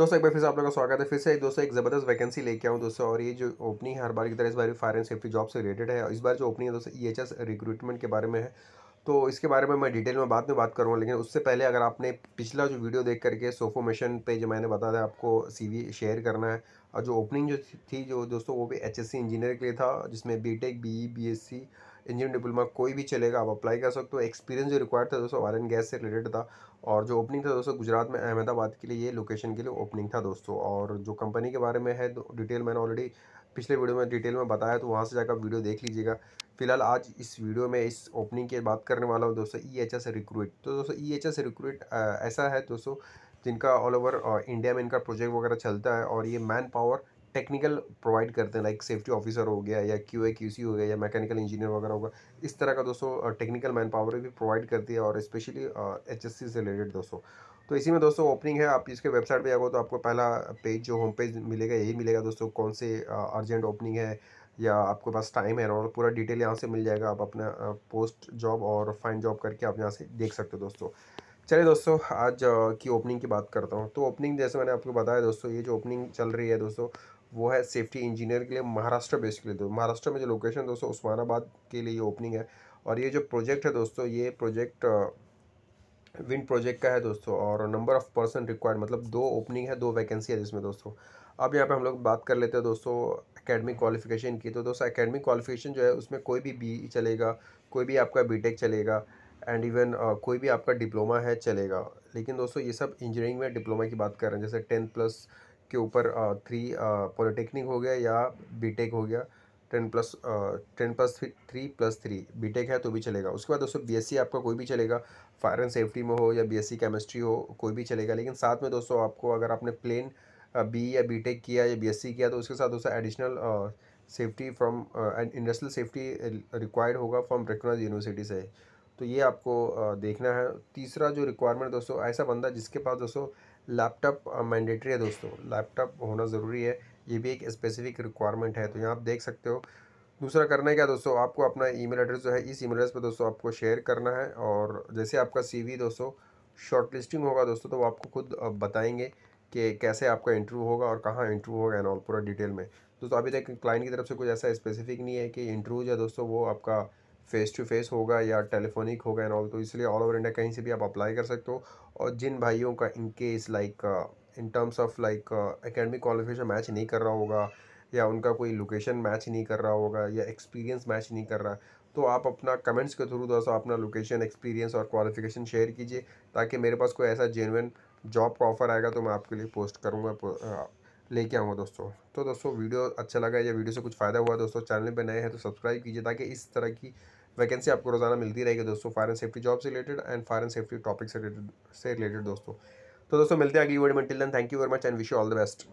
दोस्तों एक बार फिर से आप लोगों का स्वागत है फिर से एक दोस्तों एक ज़बरदस्त वैकेंसी लेके आऊँ दोस्तों और ये जो ओपनिंग है हर बार की तरह इस बार फायर एंड सेफ्टी जॉब से रिलेटेड है इस बार जो ओपनिंग है दोस्तों ई एच एस रिक्रूटमेंट के बारे में है तो इसके बारे में मैं डिटेल में बाद में बात करूँगा लेकिन उससे पहले अगर आपने पिछला जो वीडियो देख करके मिशन पर जो मैंने बताया था आपको सी शेयर करना है और जो ओपनिंग जो थी जो दोस्तों वो भी एच इंजीनियर के लिए था जिसमें B tech BSc B engineer diploma कोई भी चलेगा आप अप्लाई कर सकते हो एक्सपीरियंस जो रिक्वायर्ड था दोस्तों ऑयल एंड गैस से रिलेटेड था और जो ओपनिंग था दोस्तों गुजरात में अहमदाबाद के लिए ये लोकेशन के लिए ओपनिंग था दोस्तों और जो कंपनी के बारे में है डिटेल मैंने ऑलरेडी पिछले वीडियो में डिटेल में बताया तो वहाँ से जाकर वीडियो देख लीजिएगा फिलहाल आज इस वीडियो में इस ओपनिंग की बात करने वाला हूँ दोस्तों ई एच एस रिक्रूट तो दोस्तों ई एच एस रिक्रूट ऐसा है दोस्तों जिनका ऑल ओवर इंडिया में इनका प्रोजेक्ट वगैरह चलता है और ये मैन पावर टेक्निकल प्रोवाइड करते हैं लाइक सेफ्टी ऑफिसर हो गया या क्यू ए क्यू सी हो गया या मैकेनिकल इंजीनियर वगैरह होगा इस तरह का दोस्तों टेक्निकल मैन पावर भी प्रोवाइड करती है और स्पेशली एच एस सी से रिलेटेड दोस्तों तो इसी में दोस्तों ओपनिंग है आप इसके वेबसाइट पे जाओ तो आपको पहला पेज जो होम पेज मिलेगा यही मिलेगा दोस्तों कौन से अर्जेंट ओपनिंग है या आपके पास टाइम है और पूरा डिटेल यहाँ से मिल जाएगा आप अपना पोस्ट जॉब और फाइन जॉब करके आप यहाँ से देख सकते हो दोस्तों चलिए दोस्तों आज की ओपनिंग की बात करता हूँ तो ओपनिंग जैसे मैंने आपको बताया दोस्तों ये जो ओपनिंग चल रही है दोस्तों वो है सेफ्टी इंजीनियर के लिए महाराष्ट्र बेस्ड के लिए तो महाराष्ट्र में जो लोकेशन दोस्तों उस्मानाबाद के लिए ये ओपनिंग है और ये जो प्रोजेक्ट है दोस्तों ये प्रोजेक्ट विंड प्रोजेक्ट का है दोस्तों और नंबर ऑफ़ पर्सन रिक्वायर्ड मतलब दो ओपनिंग है दो वैकेंसी है जिसमें दोस्तों अब यहाँ पे हम लोग बात कर लेते हैं दोस्तों एकेडमिक क्वालिफिकेशन की तो दोस्तों एकेडमिक क्वालिफिकेशन जो है उसमें कोई भी बी e चलेगा कोई भी आपका बीटेक चलेगा एंड इवन uh, कोई भी आपका डिप्लोमा है चलेगा लेकिन दोस्तों ये सब इंजीनियरिंग में डिप्लोमा की बात कर रहे हैं जैसे टेंथ प्लस के ऊपर थ्री पॉलिटेक्निक हो गया या बीटेक हो गया ten plus ten plus three three plus three tech है तो भी चलेगा उसके बाद दोस्तों बीएससी आपका कोई भी चलेगा फायर एंड सेफ्टी में हो या बीएससी केमिस्ट्री हो कोई भी चलेगा लेकिन साथ में दोस्तों आपको अगर आपने प्लेन बी या बीटेक किया या बीएससी किया तो उसके साथ दोस्तों additional safety from and industrial safety required होगा फ्रॉम रिकग्नाइज यूनिवर्सिटी से तो ये आपको देखना है तीसरा जो रिक्वायरमेंट दोस्तों ऐसा बंदा जिसके पास दोस्तों लैपटॉप मैंडेटरी uh, है दोस्तों लैपटॉप होना ज़रूरी है ये भी एक स्पेसिफिक रिक्वायरमेंट है तो यहाँ आप देख सकते हो दूसरा करना है क्या दोस्तों आपको अपना ई एड्रेस जो है इस ई एड्रेस पर दोस्तों आपको शेयर करना है और जैसे आपका वी दोस्तों शॉर्ट लिस्टिंग होगा दोस्तों तो वो आपको खुद uh, बताएंगे कि कैसे आपका इंटरव्यू होगा और कहाँ इंटरव्यू होगा एंड ऑल पूरा डिटेल में दोस्तों अभी तक क्लाइंट की तरफ से कुछ ऐसा स्पेसिफिक नहीं है कि इंटरव्यू जो दोस्तों वो आपका फेस टू फेस होगा या टेलीफोनिक होगा एंड ऑल तो इसलिए ऑल ओवर इंडिया कहीं से भी आप अप्लाई कर सकते हो और जिन भाइयों का in case like in terms of like academic qualification match नहीं कर रहा होगा या उनका कोई लोकेशन मैच नहीं कर रहा होगा या एक्सपीरियंस मैच नहीं कर रहा तो आप अपना कमेंट्स के थ्रू थोड़ा सा अपना लोकेशन एक्सपीरियंस और क्वालिफिकेशन शेयर कीजिए ताकि मेरे पास कोई ऐसा जेनवन जॉब का ऑफ़र आएगा तो मैं आपके लिए पोस्ट करूँगा uh, लेके आऊँगा दोस्तों तो दोस्तों वीडियो अच्छा लगा या वीडियो से कुछ फ़ायदा हुआ दोस्तों चैनल पर नए हैं तो सब्सक्राइब कीजिए ताकि इस तरह की वैकेंसी आपको रोज़ाना मिलती रहेगी दोस्तों फायर एंड सेफ्टी जॉब से related and fire and safety topic से रिलेटेड से रिलेटेड दोस्तों तो दोस्तों मिलते हैं अगली वीडियो में till then thank you very much and wish you all the best